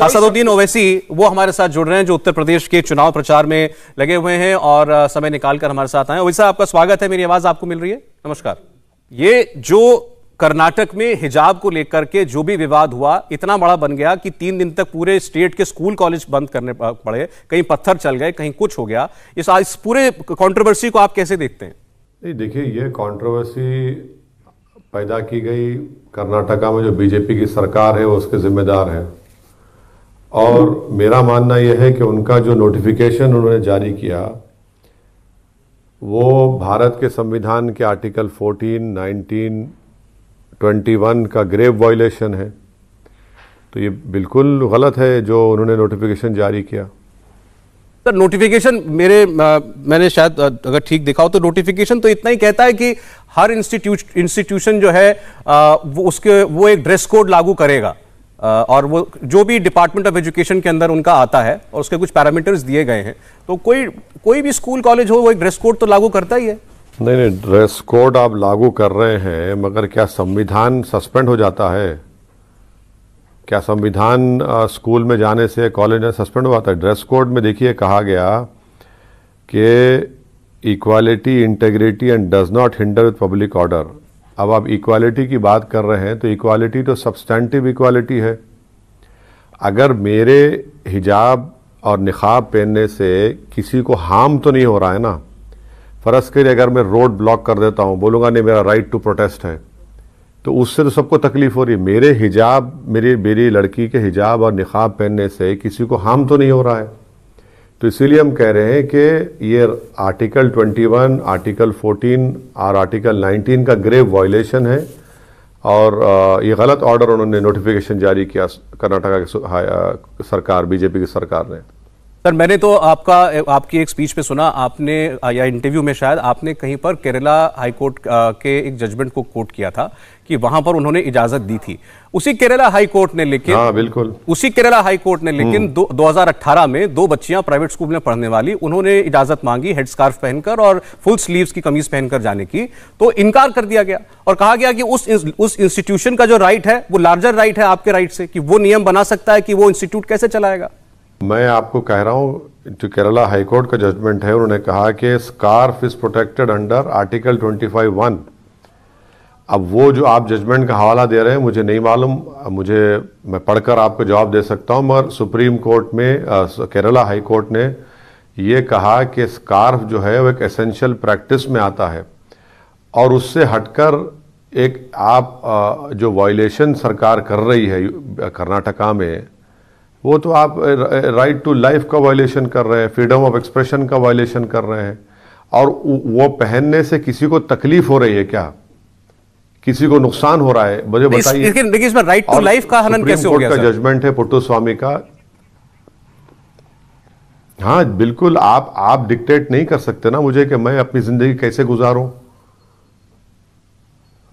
असदुद्दीन ओवैसी वो हमारे साथ जुड़ रहे हैं जो उत्तर प्रदेश के चुनाव प्रचार में लगे हुए हैं और समय निकालकर हमारे साथ आए ओवैसा आपका स्वागत है मेरी आवाज आपको मिल रही है नमस्कार ये जो कर्नाटक में हिजाब को लेकर के जो भी विवाद हुआ इतना बड़ा बन गया कि तीन दिन तक पूरे स्टेट के स्कूल कॉलेज बंद करने पड़े कहीं पत्थर चल गए कहीं कुछ हो गया इस, इस पूरे कंट्रोवर्सी को आप कैसे देखते हैं नहीं देखिए ये कंट्रोवर्सी पैदा की गई कर्नाटका में जो बीजेपी की सरकार है वो उसके जिम्मेदार है और मेरा मानना यह है कि उनका जो नोटिफिकेशन उन्होंने जारी किया वो भारत के संविधान के आर्टिकल 14, 19, 21 का ग्रेव वायलेशन है तो ये बिल्कुल गलत है जो उन्होंने नोटिफिकेशन जारी किया सर नोटिफिकेशन मेरे आ, मैंने शायद अगर ठीक दिखाओ तो नोटिफिकेशन तो इतना ही कहता है कि हर इंस्टीट्यूट इंस्टीट्यूशन जो है आ, वो उसके वो एक ड्रेस कोड लागू करेगा और वो जो भी डिपार्टमेंट ऑफ एजुकेशन के अंदर उनका आता है और उसके कुछ पैरामीटर्स दिए गए हैं तो कोई कोई भी स्कूल कॉलेज हो वो एक ड्रेस कोड तो लागू करता ही है नहीं नहीं ड्रेस कोड आप लागू कर रहे हैं मगर क्या संविधान सस्पेंड हो जाता है क्या संविधान स्कूल में जाने से कॉलेज में सस्पेंड हो जाता है ड्रेस कोड में देखिए कहा गया कि equality integrity and does not hinder with public order अब आप इक्वालिटी की बात कर रहे हैं तो इक्वालिटी तो सब्सटेंटिव इक्वालिटी है अगर मेरे हिजाब और निकाब पहनने से किसी को हार्म तो नहीं हो रहा है ना फ़र्ज़ के लिए अगर मैं रोड ब्लॉक कर देता हूँ बोलूँगा नहीं मेरा राइट टू प्रोटेस्ट है तो उससे तो सबको तकलीफ़ हो रही है मेरे हिजाब मेरी मेरी लड़की के हिजाब और निकाब पहनने से किसी को हार्म तो नहीं हो रहा है तो इसीलिए हम कह रहे हैं कि ये आर्टिकल 21, आर्टिकल 14 और आर्टिकल 19 का ग्रेव वायलेशन है और ये गलत ऑर्डर उन्होंने नोटिफिकेशन जारी किया कर्नाटका की सरकार बीजेपी की सरकार ने सर मैंने तो आपका आपकी एक स्पीच पे सुना आपने या इंटरव्यू में शायद आपने कहीं पर केरला हाईकोर्ट के एक जजमेंट को कोर्ट किया था कि वहां पर उन्होंने इजाजत दी थी उसी केरला हाईकोर्ट ने लेकिन हाँ, बिल्कुल उसी केरला हाईकोर्ट ने लेकिन हम्म। दो, अट्ठारह में दो बच्चियां प्राइवेट स्कूल में पढ़ने वाली उन्होंने इजाजत मांगी हेड स्कार्फ पहनकर और फुल स्लीव की कमीज पहनकर जाने की तो इनकार कर दिया गया और कहा गया कि उस उस इंस्टीट्यूशन का जो राइट है वो लार्जर राइट है आपके राइट से कि वो नियम बना सकता है कि वो इंस्टीट्यूट कैसे चलाएगा मैं आपको कह रहा हूँ जो केरला हाईकोर्ट का जजमेंट है उन्होंने कहा कि scarf is protected under article five one अब वो जो आप जजमेंट का हवाला दे रहे हैं मुझे नहीं मालूम मुझे मैं पढ़कर आपको जवाब दे सकता हूँ मगर सुप्रीम कोर्ट में केरला हाई कोर्ट ने ये कहा कि स्कार्फ जो है वो एक एसेंशियल प्रैक्टिस में आता है और उससे हटकर एक आप जो वायलेशन सरकार कर रही है कर्नाटका में वो तो आप राइट टू लाइफ का वायलेशन कर रहे हैं फ्रीडम ऑफ एक्सप्रेशन का वायलेशन कर रहे हैं और वो पहनने से किसी को तकलीफ हो रही है क्या किसी को नुकसान हो रहा है मुझे बताइए लेकिन देखिए इसमें राइट टू लाइफ का हनन कैसे हो गया का जजमेंट है पुट्टू स्वामी का हाँ बिल्कुल आप आप डिक्टेट नहीं कर सकते ना मुझे कि मैं अपनी जिंदगी कैसे गुजारूं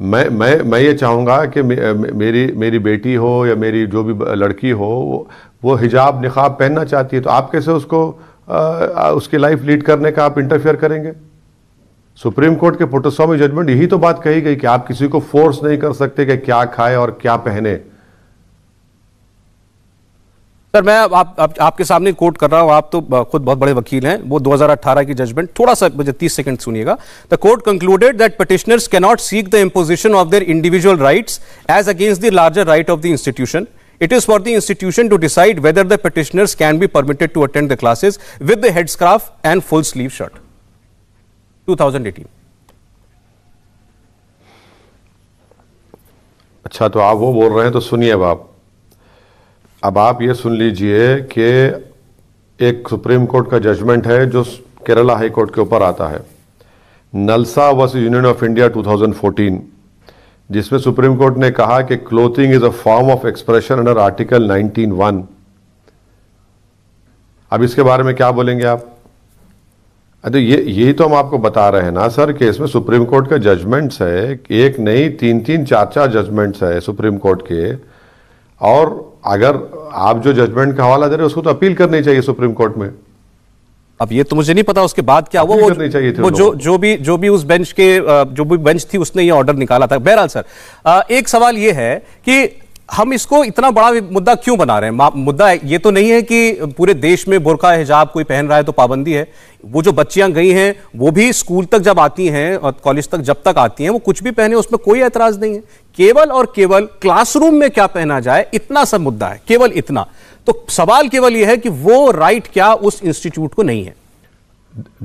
मैं मैं मैं ये चाहूँगा कि मे, मेरी मेरी बेटी हो या मेरी जो भी लड़की हो वो, वो हिजाब निकाब पहनना चाहती है तो आप कैसे उसको आ, उसकी लाइफ लीड करने का आप इंटरफेयर करेंगे सुप्रीम कोर्ट के पुटस्वामी जजमेंट यही तो बात कही गई कि आप किसी को फोर्स नहीं कर सकते कि क्या खाए और क्या पहने सर मैं आप, आप आपके सामने कोर्ट कर रहा हूं आप तो खुद बहुत बड़े वकील हैं वो 2018 की जजमेंट थोड़ा सा मुझे 30 सेकंड सुनिएगा the court concluded that petitioners not seek the imposition of their individual rights as against the larger right of the institution it is for the institution to decide whether the can be permitted to attend the classes classes with the headscarf and full sleeve shirt to अच्छा तो आप वो बोल रहे हैं तो सुनिए आप अब आप ये सुन लीजिए कि एक सुप्रीम कोर्ट का जजमेंट है जो केरला हाई कोर्ट के ऊपर आता है NALSA versus union of India 2014 जिसमें सुप्रीम कोर्ट ने कहा कि clothing is a form of expression under article 19.1 अब इसके बारे में क्या बोलेंगे आप अरे ये यही तो हम आपको बता रहे हैं ना सर कि इसमें सुप्रीम कोर्ट का जजमेंट्स है एक नहीं तीन तीन चार चार जजमेंट्स है सुप्रीम कोर्ट के और अगर आप जो जजमेंट का हवाला दे रहे उसको तो अपील करनी चाहिए सुप्रीम कोर्ट में अब ये तो मुझे नहीं पता उसके बाद क्या हुआ वो, वो जो जो भी जो भी उस बेंच के जो भी बेंच थी उसने ये ऑर्डर निकाला था बहरहाल सर एक सवाल ये है कि हम इसको इतना बड़ा मुद्दा क्यों बना रहे हैं मुद्दा ये तो नहीं है कि पूरे देश में बुरका हिजाब कोई पहन रहा है तो पाबंदी है वो जो बच्चियां गई हैं वो भी स्कूल तक जब आती हैं और कॉलेज तक जब तक आती हैं वो कुछ भी पहने उसमें कोई एतराज नहीं है केवल और केवल क्लासरूम में क्या पहना जाए इतना सा मुद्दा है केवल इतना तो सवाल केवल यह है कि वो राइट क्या उस इंस्टीट्यूट को नहीं है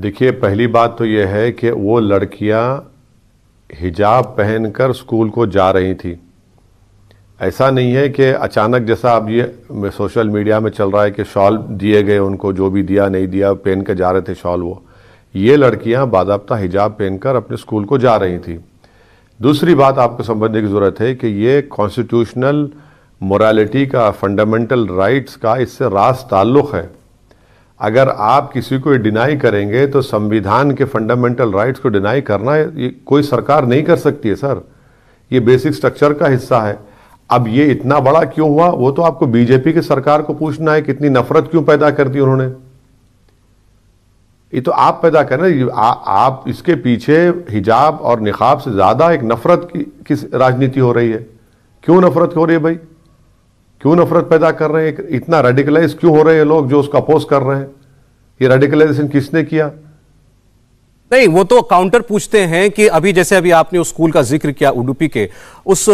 देखिए पहली बात तो यह है कि वो लड़कियां हिजाब पहनकर स्कूल को जा रही थी ऐसा नहीं है कि अचानक जैसा अब ये सोशल मीडिया में चल रहा है कि शॉल दिए गए उनको जो भी दिया नहीं दिया पहन के जा रहे थे शॉल वो ये लड़कियां बाबा हिजाब पहनकर अपने स्कूल को जा रही थी दूसरी बात आपको समझने की ज़रूरत है कि ये कॉन्स्टिट्यूशनल मोरालिटी का फंडामेंटल राइट्स का इससे रास ताल्लुक़ है अगर आप किसी को डिनाई करेंगे तो संविधान के फंडामेंटल राइट्स को डिनाई करना ये कोई सरकार नहीं कर सकती है सर ये बेसिक स्ट्रक्चर का हिस्सा है अब ये इतना बड़ा क्यों हुआ वो तो आपको बीजेपी की सरकार को पूछना है कितनी नफरत क्यों पैदा कर दी उन्होंने ये तो आप पैदा कर रहे आप इसके पीछे हिजाब और निकाब से ज़्यादा एक नफरत की किस राजनीति हो रही है क्यों नफरत हो रही है भाई क्यों नफरत पैदा कर रहे हैं इतना रेडिकलाइज क्यों हो रहे हैं लोग जो उसका अपोज कर रहे हैं ये रेडिकलाइजेशन किसने किया नहीं वो तो काउंटर पूछते हैं कि अभी जैसे अभी आपने उस स्कूल का जिक्र किया उडुपी के उस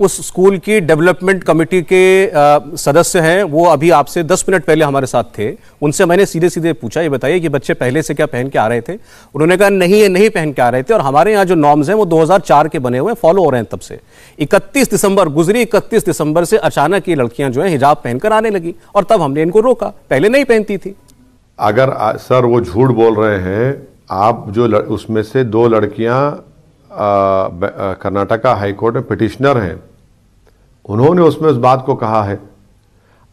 उस स्कूल की डेवलपमेंट कमेटी के सदस्य हैं वो अभी आपसे दस मिनट पहले हमारे साथ थे उनसे मैंने सीधे सीधे पूछा ये बताइए कि बच्चे पहले से क्या पहन के आ रहे थे उन्होंने कहा नहीं ये नहीं पहन के आ रहे थे और हमारे यहाँ जो नॉर्म्स हैं वो दो के बने हुए फॉलो हो रहे हैं तब से इकतीस दिसंबर गुजरी इकतीस दिसंबर से अचानक ये लड़कियाँ जो है हिजाब पहनकर आने लगी और तब हमने इनको रोका पहले नहीं पहनती थी अगर सर वो झूठ बोल रहे हैं आप जो लड़, उसमें से दो लड़कियां कर्नाटका हाईकोर्ट में पिटिशनर हैं उन्होंने उसमें उस बात को कहा है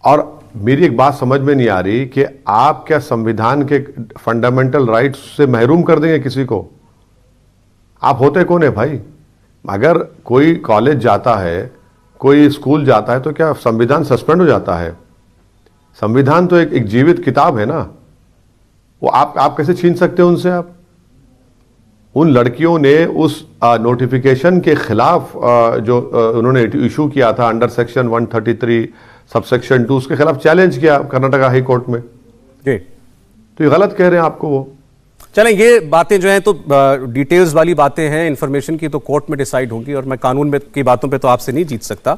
और मेरी एक बात समझ में नहीं आ रही कि आप क्या संविधान के फंडामेंटल राइट्स से महरूम कर देंगे किसी को आप होते कौन है भाई अगर कोई कॉलेज जाता है कोई स्कूल जाता है तो क्या संविधान सस्पेंड हो जाता है संविधान तो एक, एक जीवित किताब है ना वो आप आप कैसे छीन सकते हो उनसे आप उन लड़कियों ने उस आ, नोटिफिकेशन के खिलाफ आ, जो आ, उन्होंने इशू किया था अंडर सेक्शन 133 सबसेक्शन टू उसके खिलाफ चैलेंज किया कर्नाटका हाई कोर्ट में जी तो ये गलत कह रहे हैं आपको वो चलें ये बातें जो हैं तो डिटेल्स वाली बातें हैं इन्फॉर्मेशन की तो कोर्ट में डिसाइड होगी और मैं कानून में की बातों पे तो आपसे नहीं जीत सकता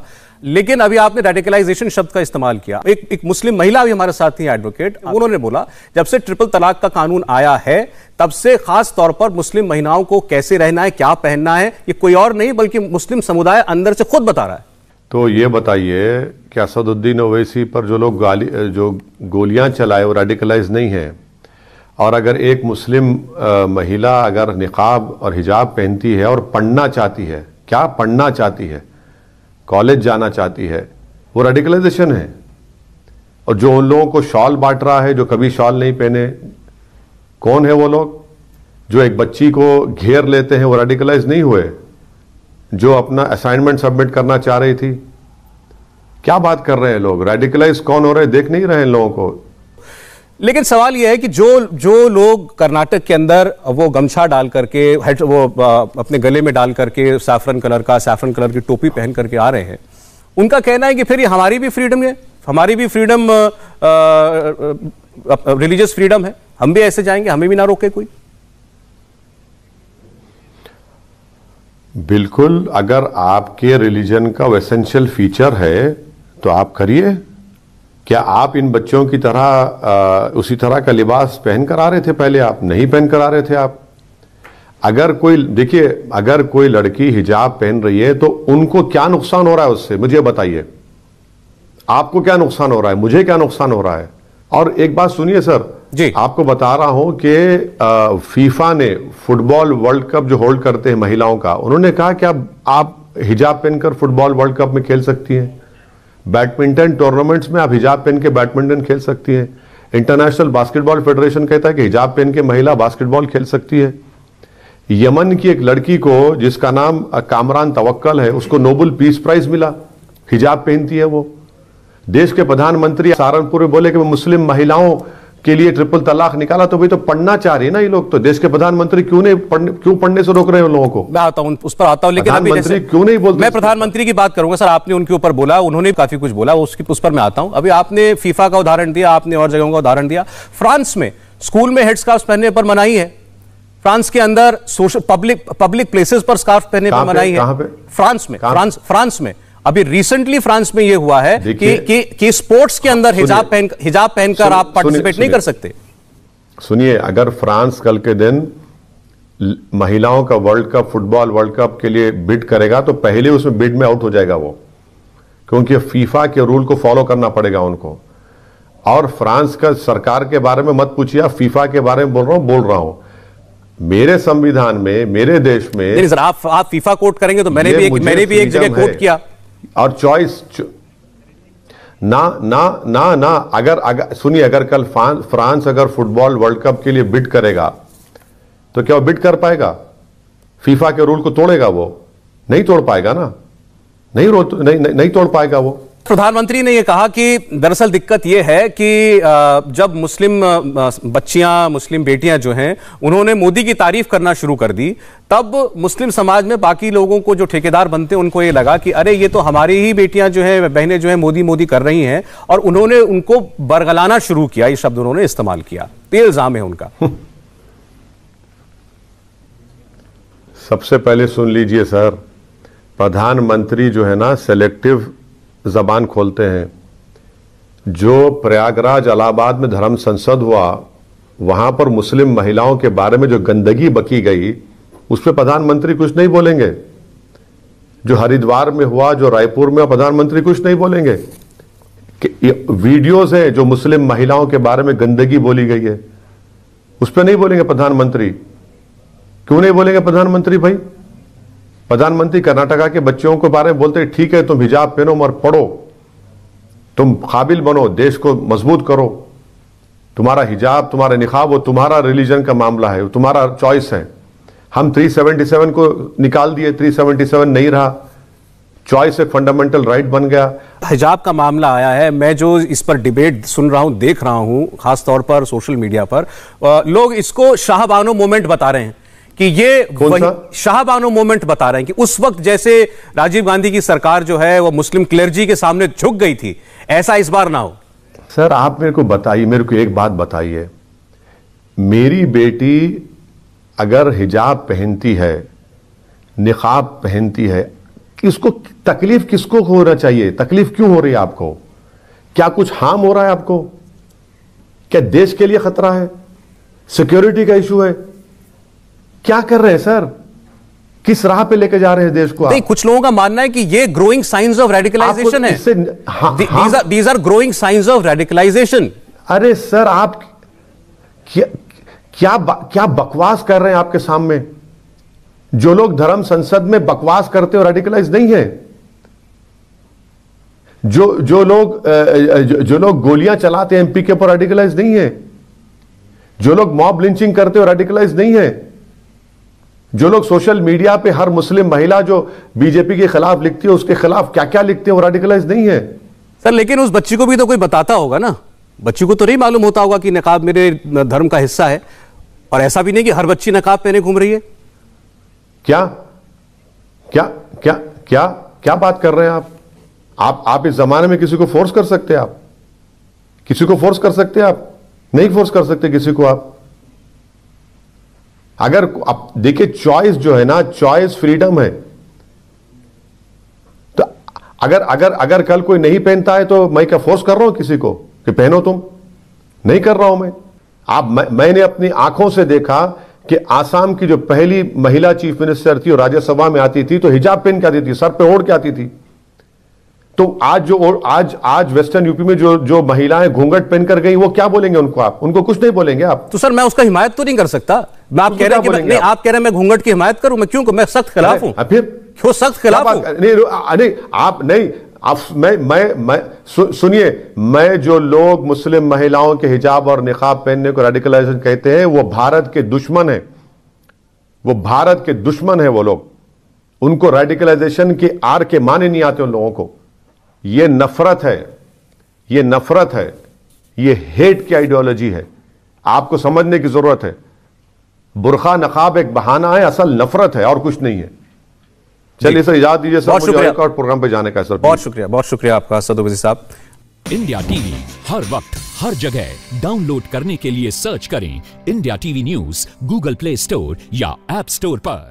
लेकिन अभी आपने रेडिकलाइजेशन शब्द का इस्तेमाल किया एक एक मुस्लिम महिला भी हमारे साथ थी एडवोकेट हाँ। उन्होंने बोला जब से ट्रिपल तलाक का कानून आया है तब से खास तौर पर मुस्लिम महिलाओं को कैसे रहना है क्या पहनना है ये कोई और नहीं बल्कि मुस्लिम समुदाय अंदर से खुद बता रहा है तो ये बताइए कि असदुद्दीन ओवैसी पर जो लोग गाली जो गोलियां चलाए वो रेडिकलाइज नहीं है और अगर एक मुस्लिम महिला अगर निकाब और हिजाब पहनती है और पढ़ना चाहती है क्या पढ़ना चाहती है कॉलेज जाना चाहती है वो रेडिकलाइजेशन है और जो उन लोगों को शॉल बांट रहा है जो कभी शॉल नहीं पहने कौन है वो लोग जो एक बच्ची को घेर लेते हैं वो रेडिकलाइज नहीं हुए जो अपना असाइनमेंट सबमिट करना चाह रही थी क्या बात कर रहे हैं लोग रेडिकलाइज कौन हो रहे हैं देख नहीं रहे हैं लोगों को लेकिन सवाल यह है कि जो जो लोग कर्नाटक के अंदर वो गमछा डाल करके हेड वो अपने गले में डाल करके सैफरन कलर का सैफरन कलर की टोपी पहन करके आ रहे हैं उनका कहना है कि फिर ये हमारी भी फ्रीडम है हमारी भी फ्रीडम रिलीजियस फ्रीडम है हम भी ऐसे जाएंगे हमें भी ना रोके कोई बिल्कुल अगर आपके रिलीजन का एसेंशियल फीचर है तो आप करिए क्या आप इन बच्चों की तरह आ, उसी तरह का लिबास पहन कर आ रहे थे पहले आप नहीं पहन कर आ रहे थे आप अगर कोई देखिए अगर कोई लड़की हिजाब पहन रही है तो उनको क्या नुकसान हो रहा है उससे मुझे बताइए आपको क्या नुकसान हो रहा है मुझे क्या नुकसान हो रहा है और एक बात सुनिए सर जी आपको बता रहा हूं कि फीफा ने फुटबॉल वर्ल्ड कप जो होल्ड करते हैं महिलाओं का उन्होंने कहा कि आप, आप हिजाब पहनकर फुटबॉल वर्ल्ड कप में खेल सकती हैं बैडमिंटन टूर्नामेंट्स में आप हिजाब पहन के बैडमिंटन खेल सकती हैं इंटरनेशनल बास्केटबॉल फेडरेशन कहता है कि हिजाब पहन के महिला बास्केटबॉल खेल सकती है यमन की एक लड़की को जिसका नाम कामरान तवक्कल है उसको नोबल पीस प्राइज मिला हिजाब पहनती है वो देश के प्रधानमंत्री सहारनपुर में बोले कि मैं मुस्लिम महिलाओं के लिए ट्रिपल तलाक निकाला तो भाई तो पढ़ना चाह रहे ना ये लोग तो देश के प्रधानमंत्री क्यों नहीं पढ़ने क्यों पढ़ने से रोक रहे हैं लोगों को मैं आता हूं उस पर आता हूं लेकिन प्रधानमंत्री क्यों नहीं बोलते मैं प्रधानमंत्री की बात करूंगा सर आपने उनके ऊपर बोला उन्होंने काफी कुछ बोला उसकी उस पर मैं आता हूं अभी आपने फीफा का उदाहरण दिया आपने और जगहों का उदाहरण दिया फ्रांस में स्कूल में हेड स्कार्फ पहनने पर मनाही है फ्रांस के अंदर सोशल पब्लिक पब्लिक प्लेसेस पर स्कार्फ पहनने पर मनाही है फ्रांस में फ्रांस फ्रांस में अभी रिसेंटली फ्रांस में यह हुआ है कि, कि, कि स्पोर्ट्स के अंदर हिजाब पहन हिजाब पहनकर आप पार्टिसिपेट नहीं कर सकते सुनिए अगर फ्रांस कल के दिन महिलाओं का world cup football world cup के लिए बिड करेगा तो पहले उसमें बिड में आउट हो जाएगा वो क्योंकि फीफा के रूल को फॉलो करना पड़ेगा उनको और फ्रांस का सरकार के बारे में मत पूछिए फीफा के बारे में बोल रहा हूं बोल रहा हूं मेरे संविधान में मेरे देश में आप आप फीफा कोट करेंगे तो मैंने भी एक मैंने भी एक जगह कोर्ट किया और चॉइस ना ना ना ना अगर अगर सुनिए अगर कल फ्रांस अगर फुटबॉल वर्ल्ड कप के लिए बिट करेगा तो क्या वो बिट कर पाएगा फीफा के रूल को तोड़ेगा वो नहीं तोड़ पाएगा ना नहीं रो नहीं नहीं तोड़ पाएगा वो प्रधानमंत्री ने यह कहा कि दरअसल दिक्कत यह है कि जब मुस्लिम बच्चियां मुस्लिम बेटियां जो हैं उन्होंने मोदी की तारीफ करना शुरू कर दी तब मुस्लिम समाज में बाकी लोगों को जो ठेकेदार बनते हैं उनको ये लगा कि अरे ये तो हमारी ही बेटियां जो हैं बहनें जो हैं मोदी मोदी कर रही हैं और उन्होंने उनको बरगलाना शुरू किया ये शब्द उन्होंने इस्तेमाल किया तो इल्ज़ाम है उनका सबसे पहले सुन लीजिए सर प्रधानमंत्री जो है ना सेलेक्टिव ज़बान खोलते हैं जो प्रयागराज अलाहाबाद में धर्म संसद हुआ वहां पर मुस्लिम महिलाओं के बारे में जो गंदगी बकी गई उस पर प्रधानमंत्री कुछ नहीं बोलेंगे जो हरिद्वार में हुआ जो रायपुर में प्रधानमंत्री कुछ नहीं बोलेंगे वीडियोस हैं जो मुस्लिम महिलाओं के बारे में गंदगी बोली गई है उस पर नहीं बोलेंगे प्रधानमंत्री क्यों नहीं बोलेंगे प्रधानमंत्री भाई प्रधानमंत्री कर्नाटका के बच्चों के बारे में बोलते ठीक है तुम हिजाब पहनो मगर पढ़ो तुम काबिल बनो देश को मजबूत करो तुम्हारा हिजाब तुम्हारा निकाब वो तुम्हारा रिलीजन का मामला है तुम्हारा चॉइस है हम 377 को निकाल दिए 377 नहीं रहा चॉइस एक फंडामेंटल राइट बन गया हिजाब का मामला आया है मैं जो इस पर डिबेट सुन रहा हूं देख रहा हूं खासतौर पर सोशल मीडिया पर लोग इसको शाहबानो मोमेंट बता रहे हैं कि ये शाहबानो मोमेंट बता रहे हैं कि उस वक्त जैसे राजीव गांधी की सरकार जो है वो मुस्लिम क्लर्जी के सामने झुक गई थी ऐसा इस बार ना हो सर आप मेरे को बताइए मेरे को एक बात बताइए मेरी बेटी अगर हिजाब पहनती है निकाब पहनती है इसको तकलीफ किसको होना चाहिए तकलीफ क्यों हो रही है आपको क्या कुछ हार्म हो रहा है आपको क्या देश के लिए खतरा है सिक्योरिटी का इशू है क्या कर रहे हैं सर किस राह पे लेके जा रहे हैं देश को नहीं, कुछ लोगों का मानना है कि ये ग्रोइंग साइंस ऑफ रेडिकलाइजेशन है these are growing signs of radicalization अरे सर आप क्या क्या बकवास कर रहे हैं आपके सामने जो लोग धर्म संसद में बकवास करते हो रेडिकलाइज नहीं है जो जो लोग जो, लोग गोलियां चलाते हैं एमपी के ऊपर रेडिकलाइज नहीं है जो लोग मॉब लिंचिंग करते हो रेडिकलाइज नहीं है जो लोग सोशल मीडिया पे हर मुस्लिम महिला जो बीजेपी के खिलाफ लिखती है उसके खिलाफ क्या क्या लिखते हैं वो रेडिकलाइज नहीं है सर लेकिन उस बच्ची को भी तो कोई बताता होगा ना बच्ची को तो नहीं मालूम होता होगा कि नकाब मेरे धर्म का हिस्सा है और ऐसा भी नहीं कि हर बच्ची नकाब पहने घूम रही है क्या क्या क्या क्या क्या बात कर रहे हैं आप आप आप इस जमाने में किसी को फोर्स कर सकते हैं आप किसी को फोर्स कर सकते हैं आप नहीं फोर्स कर सकते किसी को आप अगर आप देखिए चॉइस जो है ना चॉइस फ्रीडम है तो अगर अगर अगर कल कोई नहीं पहनता है तो मैं क्या फोर्स कर रहा हूं किसी को कि पहनो तुम नहीं कर रहा हूं मैं आप मैं, मैंने अपनी आंखों से देखा कि आसाम की जो पहली महिला चीफ मिनिस्टर थी और राज्यसभा में आती थी तो हिजाब पहन के आती थी सर पे ओढ़ के आती थी तो आज जो आज आज वेस्टर्न यूपी में जो जो महिलाएं घूंघट पहनकर गई वो क्या बोलेंगे उनको आप उनको कुछ नहीं बोलेंगे आप तो सर मैं उसका हिमायत तो नहीं कर सकता आप तो कह रहे हैं नहीं आप कह रहे हैं मैं घूंघट की हिमायत करूं मैं क्यों मैं सख्त खिलाफ हूं फिर क्यों सख्त खिलाफ नहीं नहीं आप नहीं आप मैं मैं मैं सु, सुनिए मैं जो लोग मुस्लिम महिलाओं के हिजाब और निकाब पहनने को रेडिकलाइजेशन कहते हैं वो भारत के दुश्मन है वो भारत के दुश्मन है वो लोग उनको रेडिकलाइजेशन के आर के माने नहीं आते उन लोगों को ये नफरत है ये नफरत है ये हेट की आइडियोलॉजी है आपको समझने की जरूरत है बुरखा नकाब एक बहाना है असल नफरत है और कुछ नहीं है चलिए सर इजाजत दीजिए सर मुझे और प्रोग्राम पे जाने का सर बहुत शुक्रिया बहुत शुक्रिया आपका सदोगी साहब इंडिया टीवी हर वक्त हर जगह डाउनलोड करने के लिए सर्च करें India TV news Google Play Store या एप स्टोर पर